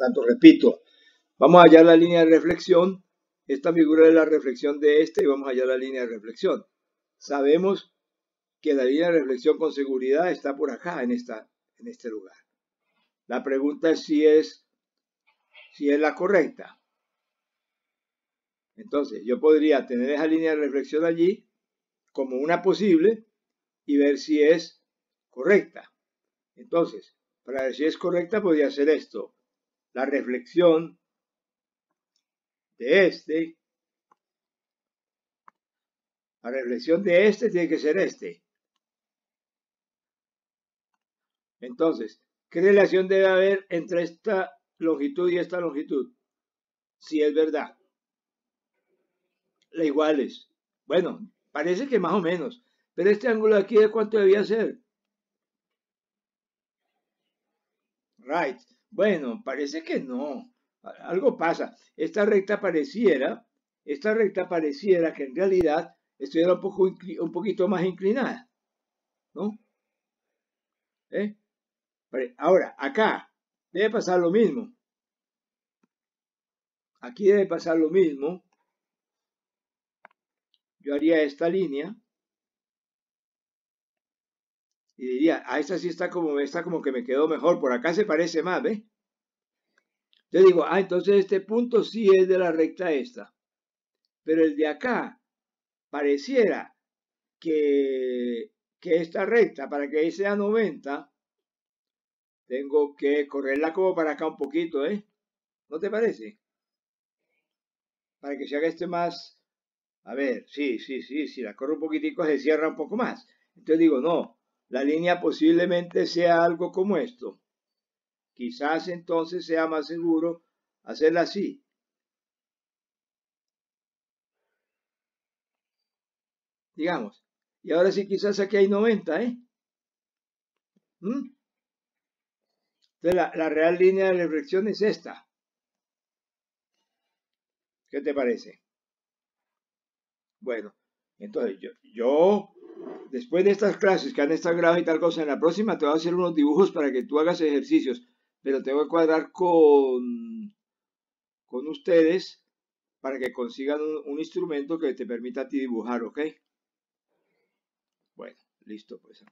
tanto, repito, vamos a hallar la línea de reflexión. Esta figura es la reflexión de este y vamos a hallar la línea de reflexión. Sabemos que la línea de reflexión con seguridad está por acá, en, esta, en este lugar. La pregunta es si es, si es la correcta. Entonces, yo podría tener esa línea de reflexión allí como una posible y ver si es correcta. Entonces, para ver si es correcta, podría hacer esto la reflexión de este, la reflexión de este tiene que ser este. Entonces, ¿qué relación debe haber entre esta longitud y esta longitud? Si es verdad. La iguales. Bueno, parece que más o menos. Pero este ángulo aquí, ¿de cuánto debía ser? Right. Bueno, parece que no. Algo pasa. Esta recta pareciera, esta recta pareciera que en realidad estuviera un, poquito más inclinada. ¿No? ¿Eh? Ahora, acá debe pasar lo mismo. Aquí debe pasar lo mismo. Yo haría esta línea y diría, a ah, esta sí está como, está como que me quedó mejor, por acá se parece más, ¿ve? Yo digo, ah, entonces este punto sí es de la recta esta, pero el de acá pareciera que, que esta recta, para que ahí sea 90, tengo que correrla como para acá un poquito, ¿eh? ¿No te parece? Para que se haga este más... A ver, sí, sí, sí, si la corro un poquitico se cierra un poco más. Entonces digo, no, la línea posiblemente sea algo como esto. Quizás entonces sea más seguro hacerla así. Digamos. Y ahora sí, quizás aquí hay 90, ¿eh? ¿Mm? Entonces, la, real línea de reflexión es esta. ¿Qué te parece? Bueno, entonces yo, yo después de estas clases que han estado y tal cosa, en la próxima te voy a hacer unos dibujos para que tú hagas ejercicios, pero te voy a cuadrar con, con ustedes para que consigan un, instrumento que te permita a ti dibujar, ¿ok? Bueno, listo pues.